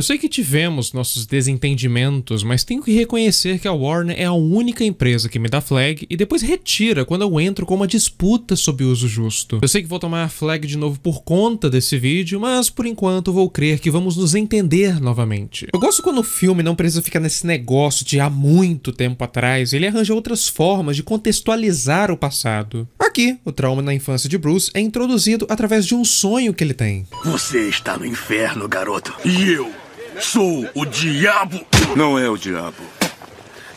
Eu sei que tivemos nossos desentendimentos, mas tenho que reconhecer que a Warner é a única empresa que me dá flag e depois retira quando eu entro com uma disputa sobre uso justo. Eu sei que vou tomar flag de novo por conta desse vídeo, mas por enquanto vou crer que vamos nos entender novamente. Eu gosto quando o filme não precisa ficar nesse negócio de há muito tempo atrás, ele arranja outras formas de contextualizar o passado. Aqui, o trauma na infância de Bruce é introduzido através de um sonho que ele tem. Você está no inferno, garoto. E eu Sou o diabo! Não é o diabo.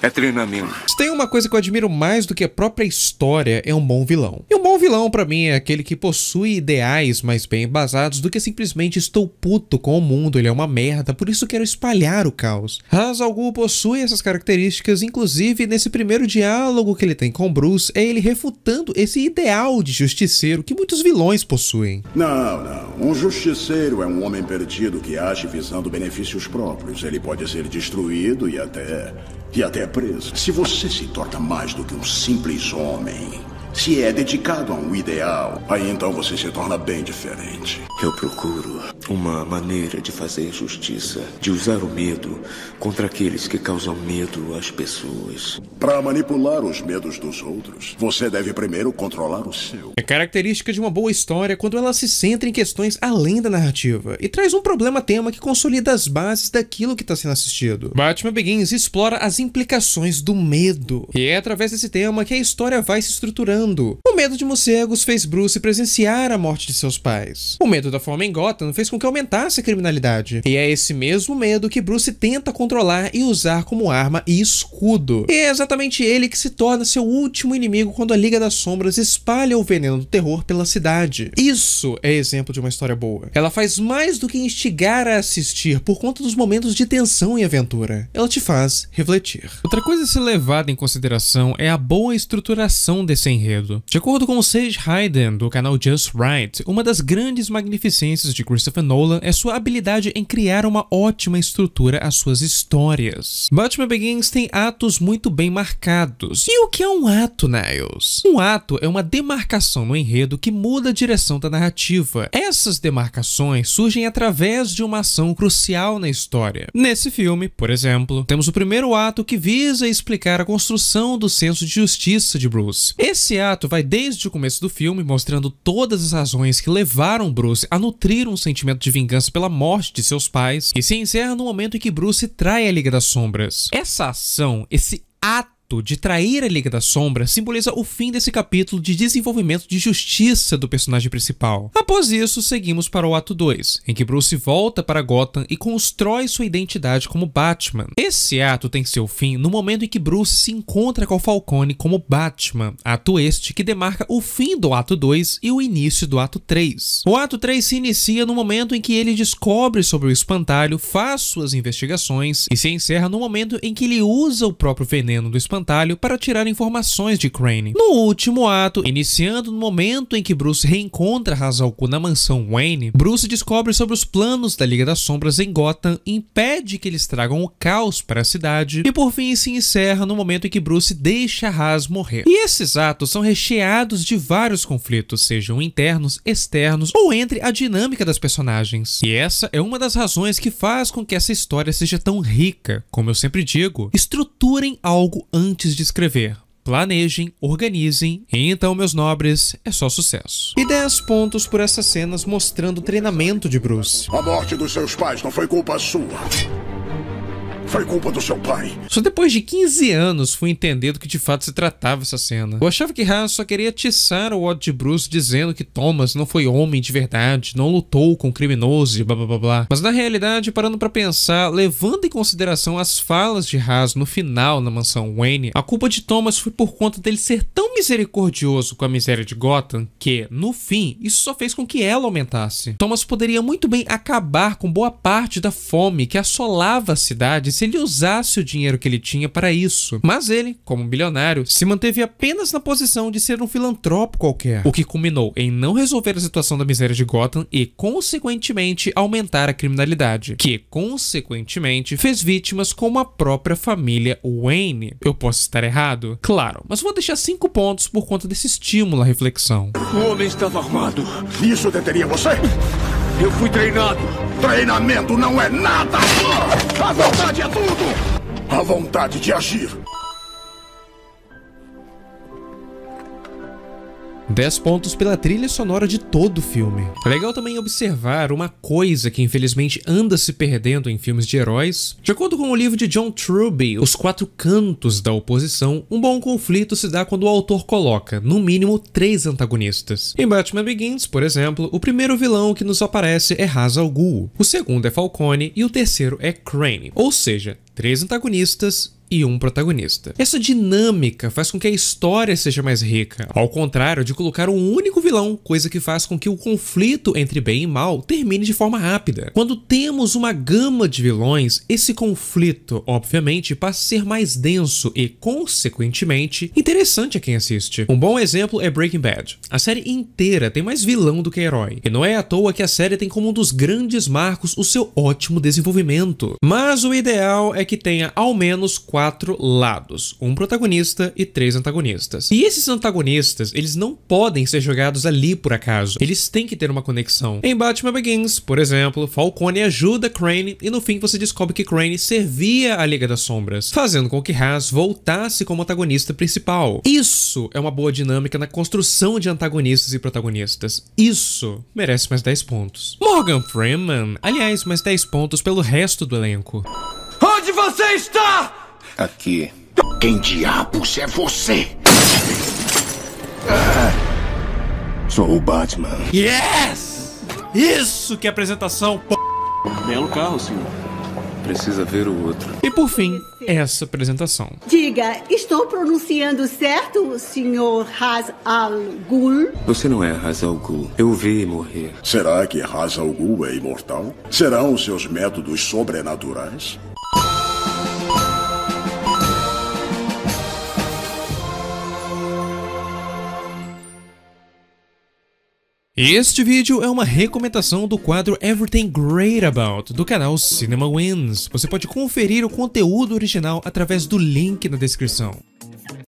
É treinamento. Se tem uma coisa que eu admiro mais do que a própria história, é um bom vilão. E um bom um vilão para mim é aquele que possui ideais mais bem embasados do que simplesmente estou puto com o mundo, ele é uma merda, por isso quero espalhar o caos. Ra's al Ghul possui essas características, inclusive nesse primeiro diálogo que ele tem com Bruce, é ele refutando esse ideal de justiceiro que muitos vilões possuem. Não, não. Um justiceiro é um homem perdido que age visando benefícios próprios. Ele pode ser destruído e até e até preso. Se você se torna mais do que um simples homem, se é dedicado a um ideal, aí então você se torna bem diferente. Eu procuro uma maneira de fazer justiça, de usar o medo contra aqueles que causam medo às pessoas. Para manipular os medos dos outros, você deve primeiro controlar o seu. É característica de uma boa história quando ela se centra em questões além da narrativa e traz um problema-tema que consolida as bases daquilo que está sendo assistido. Batman Begins explora as implicações do medo, e é através desse tema que a história vai se estruturando o medo de morcegos fez Bruce presenciar a morte de seus pais. O medo da fome em Gotham fez com que aumentasse a criminalidade. E é esse mesmo medo que Bruce tenta controlar e usar como arma e escudo. E é exatamente ele que se torna seu último inimigo quando a Liga das Sombras espalha o veneno do terror pela cidade. Isso é exemplo de uma história boa. Ela faz mais do que instigar a assistir por conta dos momentos de tensão e aventura. Ela te faz refletir. Outra coisa a ser levada em consideração é a boa estruturação desse enredo. De acordo com Sage Hayden, do canal Just Right, uma das grandes magnificências de Christopher Nolan é sua habilidade em criar uma ótima estrutura às suas histórias. Batman Begins tem atos muito bem marcados. E o que é um ato, Niles? Um ato é uma demarcação no enredo que muda a direção da narrativa. Essas demarcações surgem através de uma ação crucial na história. Nesse filme, por exemplo, temos o primeiro ato que visa explicar a construção do senso de justiça de Bruce. Esse relato vai desde o começo do filme, mostrando todas as razões que levaram Bruce a nutrir um sentimento de vingança pela morte de seus pais, e se encerra no momento em que Bruce trai a Liga das Sombras. Essa ação, esse ato ato de trair a Liga da Sombra simboliza o fim desse capítulo de desenvolvimento de justiça do personagem principal. Após isso, seguimos para o ato 2, em que Bruce volta para Gotham e constrói sua identidade como Batman. Esse ato tem seu fim no momento em que Bruce se encontra com Falcone como Batman, ato este que demarca o fim do ato 2 e o início do ato 3. O ato 3 se inicia no momento em que ele descobre sobre o espantalho, faz suas investigações e se encerra no momento em que ele usa o próprio veneno do espantalho espantalho para tirar informações de Crane. No último ato, iniciando no momento em que Bruce reencontra Hazalku na mansão Wayne, Bruce descobre sobre os planos da Liga das Sombras em Gotham impede que eles tragam o caos para a cidade e por fim se encerra no momento em que Bruce deixa Haz morrer. E esses atos são recheados de vários conflitos, sejam internos, externos ou entre a dinâmica das personagens. E essa é uma das razões que faz com que essa história seja tão rica. Como eu sempre digo, estruturem algo antes antes de escrever. Planejem, organizem, e então, meus nobres, é só sucesso. E 10 pontos por essas cenas mostrando o treinamento de Bruce. A morte dos seus pais não foi culpa sua. Foi culpa do seu pai. Só depois de 15 anos fui entender do que de fato se tratava essa cena. Eu achava que Haas só queria atiçar o ódio de Bruce dizendo que Thomas não foi homem de verdade, não lutou com um criminoso e blá blá blá blá. Mas na realidade, parando para pensar, levando em consideração as falas de Haas no final na mansão Wayne, a culpa de Thomas foi por conta dele ser tão misericordioso com a miséria de Gotham que, no fim, isso só fez com que ela aumentasse. Thomas poderia muito bem acabar com boa parte da fome que assolava a cidade se ele usasse o dinheiro que ele tinha para isso. Mas ele, como um bilionário, se manteve apenas na posição de ser um filantropo qualquer, o que culminou em não resolver a situação da miséria de Gotham e, consequentemente, aumentar a criminalidade, que, consequentemente, fez vítimas como a própria família Wayne. Eu posso estar errado? Claro, mas vou deixar cinco pontos por conta desse estímulo à reflexão. O homem estava armado. Isso deteria você? Eu fui treinado. Treinamento não é nada! A vontade é tudo! A vontade de agir! 10 pontos pela trilha sonora de todo o filme. Legal também observar uma coisa que infelizmente anda se perdendo em filmes de heróis. De acordo com o livro de John Truby, Os Quatro Cantos da Oposição, um bom conflito se dá quando o autor coloca, no mínimo, três antagonistas. Em Batman Begins, por exemplo, o primeiro vilão que nos aparece é Ra's al Ghul, o segundo é Falcone e o terceiro é Crane. Ou seja, três antagonistas e um protagonista. Essa dinâmica faz com que a história seja mais rica, ao contrário de colocar um único vilão, coisa que faz com que o conflito entre bem e mal termine de forma rápida. Quando temos uma gama de vilões, esse conflito, obviamente, passa a ser mais denso e, consequentemente, interessante a quem assiste. Um bom exemplo é Breaking Bad. A série inteira tem mais vilão do que herói, e não é à toa que a série tem como um dos grandes marcos o seu ótimo desenvolvimento. Mas o ideal é que tenha ao menos quatro quatro lados, um protagonista e três antagonistas. E esses antagonistas, eles não podem ser jogados ali por acaso, eles têm que ter uma conexão. Em Batman Begins, por exemplo, Falcone ajuda Crane e no fim você descobre que Crane servia a Liga das Sombras, fazendo com que Haas voltasse como antagonista principal. Isso é uma boa dinâmica na construção de antagonistas e protagonistas. Isso merece mais 10 pontos. Morgan Freeman, aliás, mais 10 pontos pelo resto do elenco. Onde você está? aqui. Quem diabos é você? sou o Batman. Yes! Isso que é apresentação, p... Belo carro, senhor. Precisa ver o outro. E por fim, essa apresentação. Diga, estou pronunciando certo, senhor Ras Al Ghul? Você não é Ras Al Ghul. Eu vi morrer. Será que Ras Al Ghul é imortal? Serão seus métodos sobrenaturais? Este vídeo é uma recomendação do quadro Everything Great About, do canal Cinema Wins. Você pode conferir o conteúdo original através do link na descrição.